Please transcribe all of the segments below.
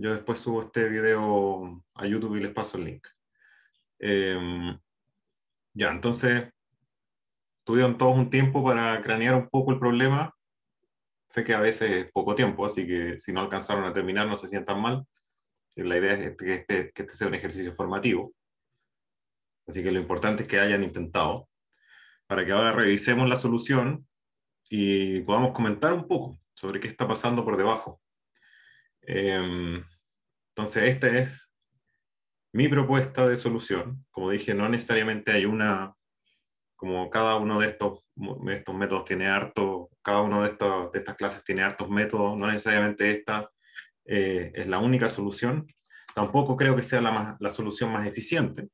Yo después subo este video a YouTube y les paso el link. Em, ya, entonces tuvieron todos un tiempo para cranear un poco el problema. Sé que a veces es poco tiempo, así que si no alcanzaron a terminar no se sientan mal. Eh, la idea es este, que este, que este sea un ejercicio formativo. Así que lo importante es que hayan intentado para que ahora revisemos la solución y podamos comentar un poco sobre qué está pasando por debajo. Em, entonces, esta es mi propuesta de solución. Como dije, no necesariamente hay una, como cada uno de estos, métodos tiene harto, cada uno de, estas clases tiene hartos métodos, no necesariamente esta eh, es la única solución. Tampoco creo que sea la, solución más eficiente,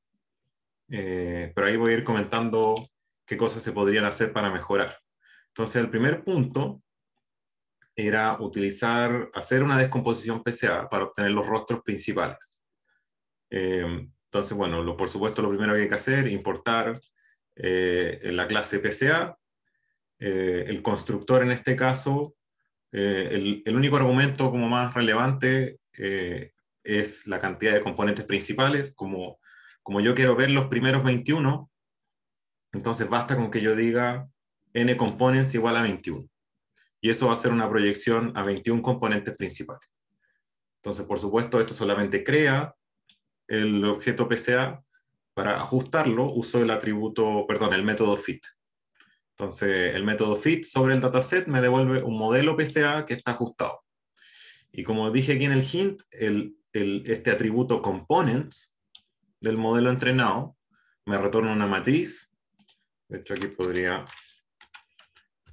eh, pero ahí voy a ir comentando qué cosas se podrían hacer para mejorar. Entonces, el primer punto era utilizar, hacer una descomposición PCA para obtener los rostros principales. Eh, entonces, bueno, por supuesto, lo primero que hay que hacer, es importar eh, la clase PCA, eh, el constructor en este caso, el, único argumento como más relevante es la cantidad de componentes principales, como, como yo quiero ver los primeros 21, entonces basta con que yo diga n components igual a 21 y eso va a ser una proyección a 21 componentes principales. Entonces, por supuesto, esto solamente crea el objeto PCA para ajustarlo uso el atributo, perdón, el método fit. Entonces, el método fit sobre el dataset me devuelve un modelo PCA que está ajustado. Y como dije aquí en el hint, este atributo components del modelo entrenado me retorna una matriz. De hecho, aquí podría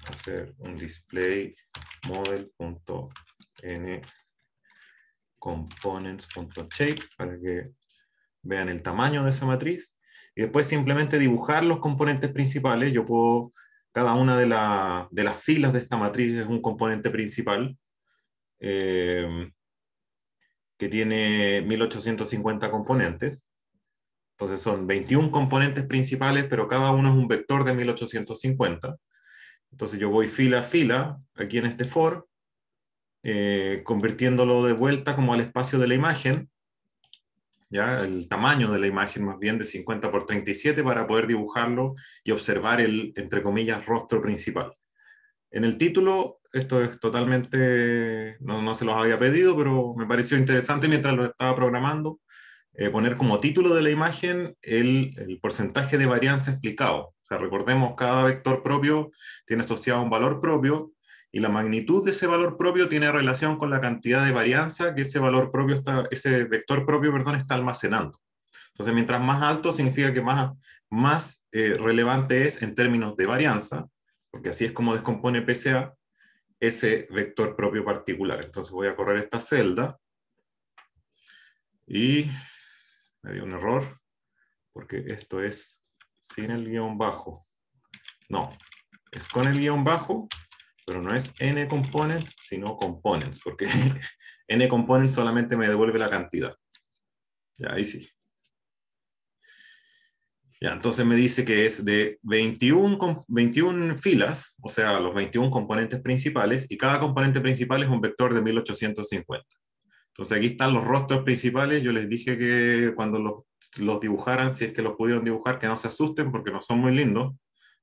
hacer un display model.n components.shape para que vean el tamaño de esa matriz y después simplemente dibujar los componentes principales. Yo puedo, cada una de, de las filas de esta matriz es un componente principal em, que tiene 1850 componentes. Entonces son 21 componentes principales, pero cada uno es un vector de 1850. Entonces yo voy fila a fila aquí en este for, eh, convirtiéndolo de vuelta como al espacio de la imagen, ¿ya? el tamaño de la imagen más bien de 50 por 37 para poder dibujarlo y observar el, entre comillas, rostro principal. En el título, esto es totalmente, no, no se los había pedido, pero me pareció interesante mientras lo estaba programando. Eh, poner como título de la imagen el, porcentaje de varianza explicado. O sea, recordemos, cada vector propio tiene asociado un valor propio y la magnitud de ese valor propio tiene relación con la cantidad de varianza que ese valor propio está, ese vector propio, perdón, está almacenando. Entonces, mientras más alto significa que más, más eh, relevante es en términos de varianza, porque así es como descompone PCA ese vector propio particular. Entonces voy a correr esta celda y me dio un error, porque esto es sin el guión bajo. No, es con el guión bajo, pero no es n components sino components, porque n components solamente me devuelve la cantidad. Ya, ahí sí. Ya, entonces me dice que es de 21, 21 filas, o sea, los 21 componentes principales, y cada componente principal es un vector de 1850. Entonces aquí están los rostros principales. Yo les dije que cuando los, dibujaran, si es que los pudieron dibujar, que no se asusten porque no son muy lindos.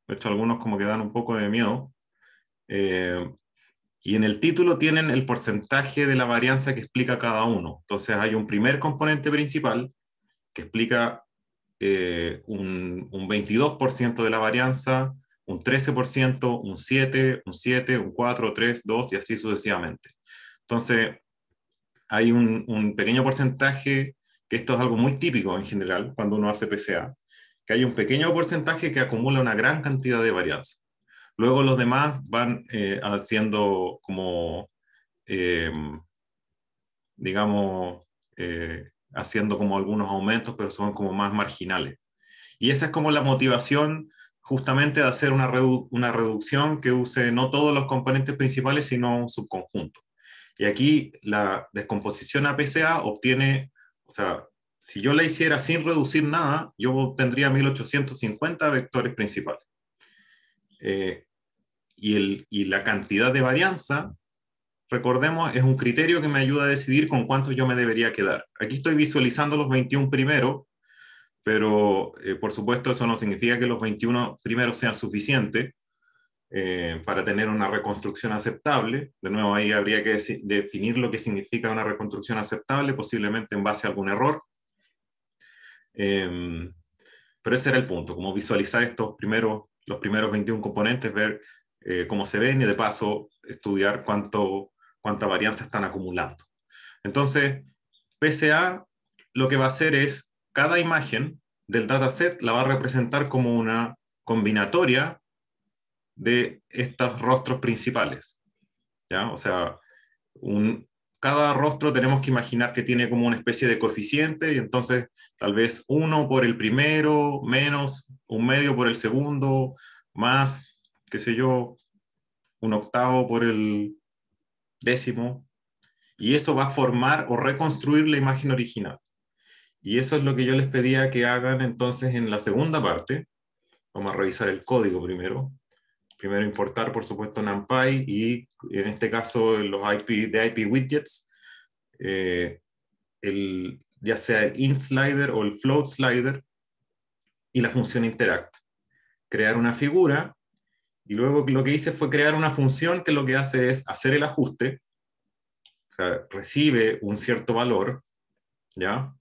De hecho, algunos como que dan un poco de miedo. Eh, y en el título tienen el porcentaje de la varianza que explica cada uno. Entonces hay un primer componente principal que explica eh, un, un 22% de la varianza, un 13%, un 7, un 7, un 4, 3, 2 y así sucesivamente. Entonces, hay un, pequeño porcentaje, que esto es algo muy típico en general cuando uno hace PCA, que hay un pequeño porcentaje que acumula una gran cantidad de varianza. Luego los demás van eh, haciendo como, eh, digamos, eh, haciendo como algunos aumentos, pero son como más marginales. Y esa es como la motivación justamente de hacer una, una reducción que use no todos los componentes principales, sino un subconjunto. Y aquí la descomposición APCA obtiene, o sea, si yo la hiciera sin reducir nada, yo obtendría 1850 vectores principales. Eh, y, el, y la cantidad de varianza, recordemos, es un criterio que me ayuda a decidir con cuántos yo me debería quedar. Aquí estoy visualizando los 21 primeros, pero eh, por supuesto eso no significa que los 21 primeros sean suficientes. Eh, para tener una reconstrucción aceptable. De nuevo, ahí habría que definir lo que significa una reconstrucción aceptable, posiblemente en base a algún error. Em, pero ese era el punto, como visualizar estos primeros, los primeros 21 componentes, ver eh, cómo se ven y de paso estudiar cuánto, cuánta varianza están acumulando. Entonces, PCA lo que va a hacer es, cada imagen del dataset la va a representar como una combinatoria de estos rostros principales. ¿ya? O sea, un, cada rostro tenemos que imaginar que tiene como una especie de coeficiente y entonces tal vez uno por el primero, menos un medio por el segundo, más, qué sé yo, un octavo por el décimo. Y eso va a formar o reconstruir la imagen original. Y eso es lo que yo les pedía que hagan entonces en la segunda parte. Vamos a revisar el código primero primero importar, por supuesto, NumPy y en este caso los IP, de IP widgets, eh, el, ya sea el in slider o el float slider y la función interact. Crear una figura y luego lo que hice fue crear una función que lo que hace es hacer el ajuste, o sea, recibe un cierto valor, ¿ya?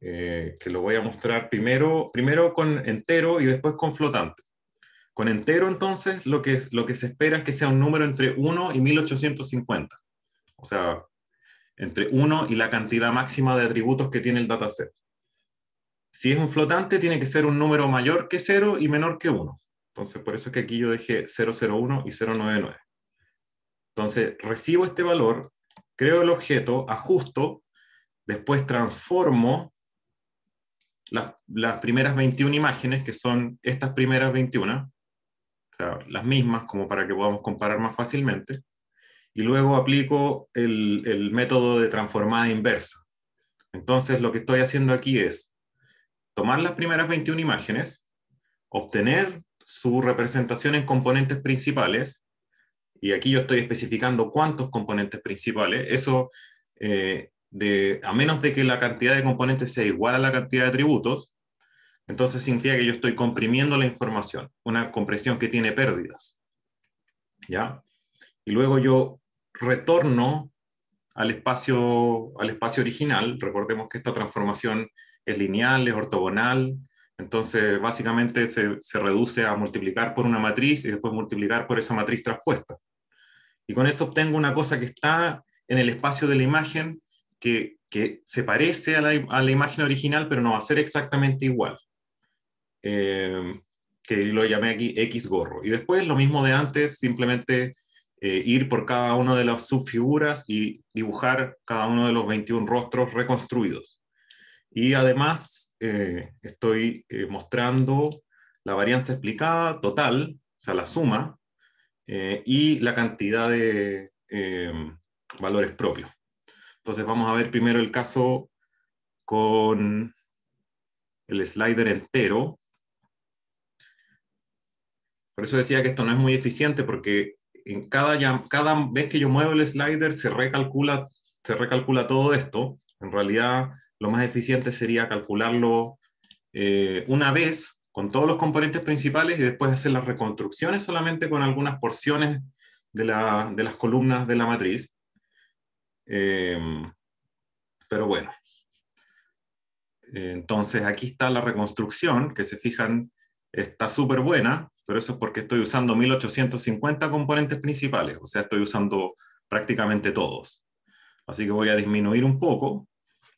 Eh, que lo voy a mostrar primero, primero con entero y después con flotante. Con entero, entonces, lo que, lo que se espera es que sea un número entre 1 y 1850. O sea, entre 1 y la cantidad máxima de atributos que tiene el dataset. Si es un flotante, tiene que ser un número mayor que 0 y menor que 1. Entonces, por eso es que aquí yo dejé 001 y 099. Entonces, recibo este valor, creo el objeto, ajusto, después transformo las, las primeras 21 imágenes, que son estas primeras 21, las mismas como para que podamos comparar más fácilmente, y luego aplico el, método de transformada inversa. Entonces lo que estoy haciendo aquí es tomar las primeras 21 imágenes, obtener su representación en componentes principales, y aquí yo estoy especificando cuántos componentes principales, eso eh, de, a menos de que la cantidad de componentes sea igual a la cantidad de atributos, entonces significa que yo estoy comprimiendo la información, una compresión que tiene pérdidas. ¿Ya? Y luego yo retorno al espacio, al espacio original. Recordemos que esta transformación es lineal, es ortogonal. Entonces, básicamente se, reduce a multiplicar por una matriz y después multiplicar por esa matriz traspuesta. Y con eso obtengo una cosa que está en el espacio de la imagen, que, que se parece a la, a la, imagen original, pero no va a ser exactamente igual. Em, que lo llamé aquí X gorro. Y después lo mismo de antes, simplemente eh, ir por cada una de las subfiguras y dibujar cada uno de los 21 rostros reconstruidos. Y además eh, estoy eh, mostrando la varianza explicada total, o sea, la suma, y la cantidad de em, valores propios. Entonces vamos a ver primero el caso con el slider entero, por eso decía que esto no es muy eficiente porque cada, vez que yo muevo el slider se recalcula, se recalcula todo esto. En realidad lo más eficiente sería calcularlo eh, una vez con todos los componentes principales y después hacer las reconstrucciones solamente con algunas porciones de, las columnas de la matriz. Eh, pero bueno. Eh, entonces aquí está la reconstrucción, que se fijan, está súper buena, pero eso es porque estoy usando 1850 componentes principales, o sea, estoy usando prácticamente todos. Así que voy a disminuir un poco.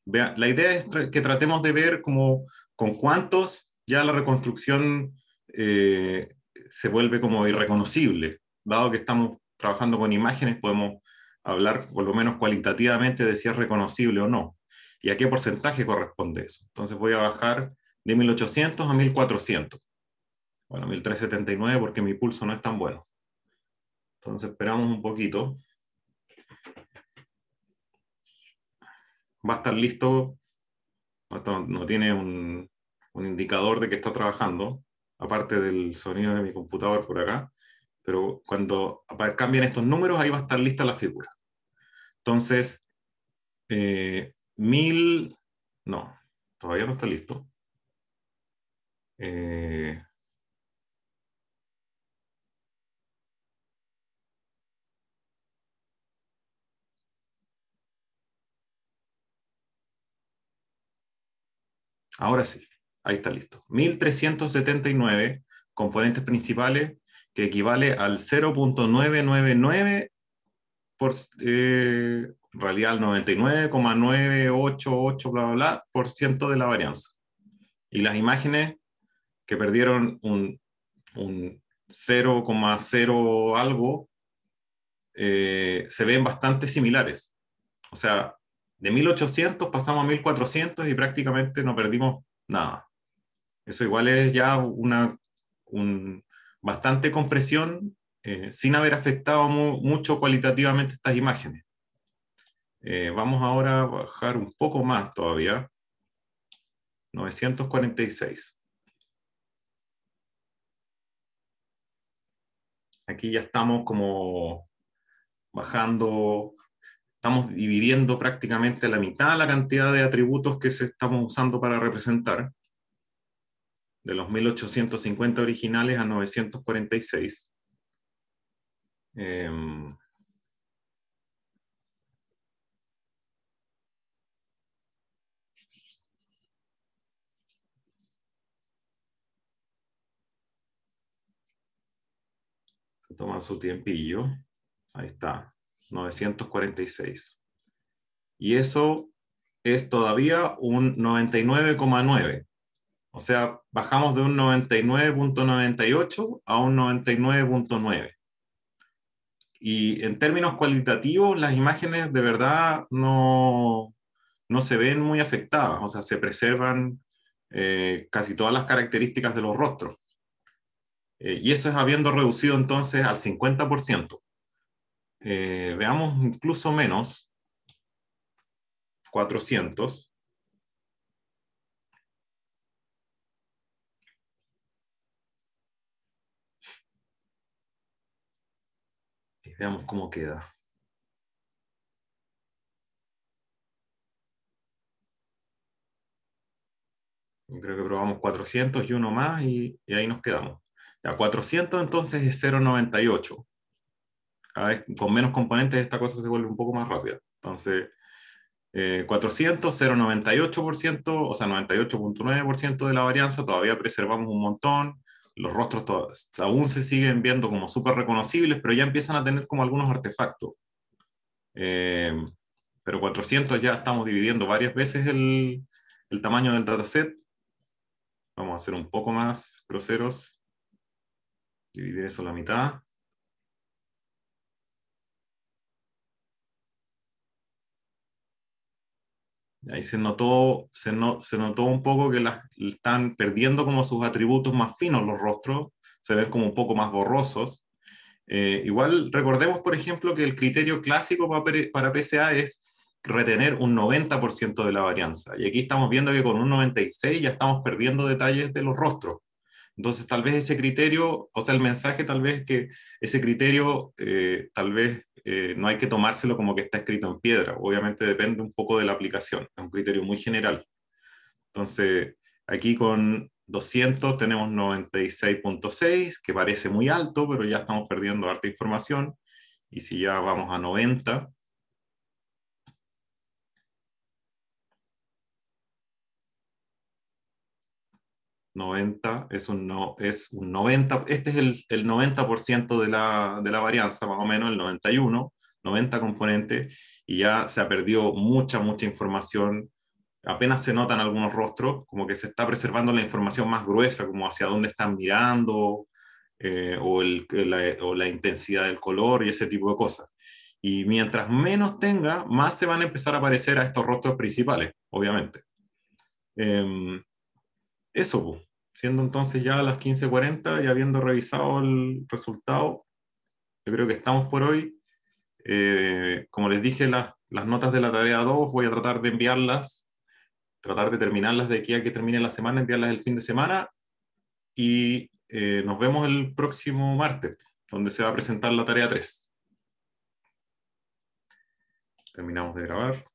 Vea, la idea es que tratemos de ver como con cuántos ya la reconstrucción eh, se vuelve como irreconocible. Dado que estamos trabajando con imágenes, podemos hablar por lo menos cualitativamente de si es reconocible o no. ¿Y a qué porcentaje corresponde eso? Entonces voy a bajar de 1800 a 1400 bueno, 1379 porque mi pulso no es tan bueno. Entonces esperamos un poquito. Va a estar listo, no, tiene un, indicador de que está trabajando, aparte del sonido de mi computador por acá, pero cuando cambien estos números, ahí va a estar lista la figura. Entonces, 1000... Eh, mil, no, todavía no está listo. Eh, Ahora sí, ahí está listo. 1379 componentes principales, que equivale al 0.999 por, eh, en realidad 99,988 bla, bla, bla, por ciento de la varianza. Y las imágenes que perdieron un, 0,0 algo, eh, se ven bastante similares. O sea, de 1800 pasamos a 1400 y prácticamente no perdimos nada. Eso igual es ya una bastante compresión eh, sin haber afectado mucho cualitativamente estas imágenes. Eh, vamos ahora a bajar un poco más todavía. 946. Aquí ya estamos como bajando estamos dividiendo prácticamente la mitad de la cantidad de atributos que se estamos usando para representar, de los 1850 originales a 946. Em, se toma su tiempillo. Ahí está. 946. Y eso es todavía un 99,9. O sea, bajamos de un 99.98 a un 99.9. Y en términos cualitativos, las imágenes de verdad no, no se ven muy afectadas. O sea, se preservan eh, casi todas las características de los rostros. Eh, y eso es habiendo reducido entonces al 50%. Eh, veamos incluso menos, 400. veamos cómo queda. Creo que probamos 400 y uno más y, ahí nos quedamos. Ya 400 entonces es 0.98 con menos componentes esta cosa se vuelve un poco más rápida. Entonces, 400, eh, 0,98%, o sea, 98.9% de la varianza, todavía preservamos un montón. Los rostros aún se siguen viendo como súper reconocibles, pero ya empiezan a tener como algunos artefactos. Eh, pero 400 ya estamos dividiendo varias veces el, tamaño del dataset. Vamos a hacer un poco más groseros. Dividir eso a la mitad. Ahí se notó, se, notó un poco que las, están perdiendo como sus atributos más finos los rostros, se ven como un poco más borrosos. Eh, igual recordemos, por ejemplo, que el criterio clásico para, PCA es retener un 90% de la varianza. Y aquí estamos viendo que con un 96 ya estamos perdiendo detalles de los rostros. Entonces, tal vez ese criterio, o sea, el mensaje tal vez que ese criterio eh, tal vez eh, no hay que tomárselo como que está escrito en piedra. Obviamente depende un poco de la aplicación, es un criterio muy general. Entonces, aquí con 200 tenemos 96.6, que parece muy alto, pero ya estamos perdiendo harta información. Y si ya vamos a 90, 90 es un, no, es un 90, este es el, 90% de la, varianza, más o menos el 91, 90 componentes, y ya se ha perdido mucha, mucha información. Apenas se notan algunos rostros, como que se está preservando la información más gruesa, como hacia dónde están mirando, eh, o, el, la, intensidad del color y ese tipo de cosas. Y mientras menos tenga, más se van a empezar a aparecer a estos rostros principales, obviamente. Em, eso, siendo entonces ya a las 15.40 y habiendo revisado el resultado, yo creo que estamos por hoy. Eh, como les dije, las, notas de la tarea 2 voy a tratar de enviarlas, tratar de terminarlas de aquí a que termine la semana, enviarlas el fin de semana y eh, nos vemos el próximo martes, donde se va a presentar la tarea 3. Terminamos de grabar.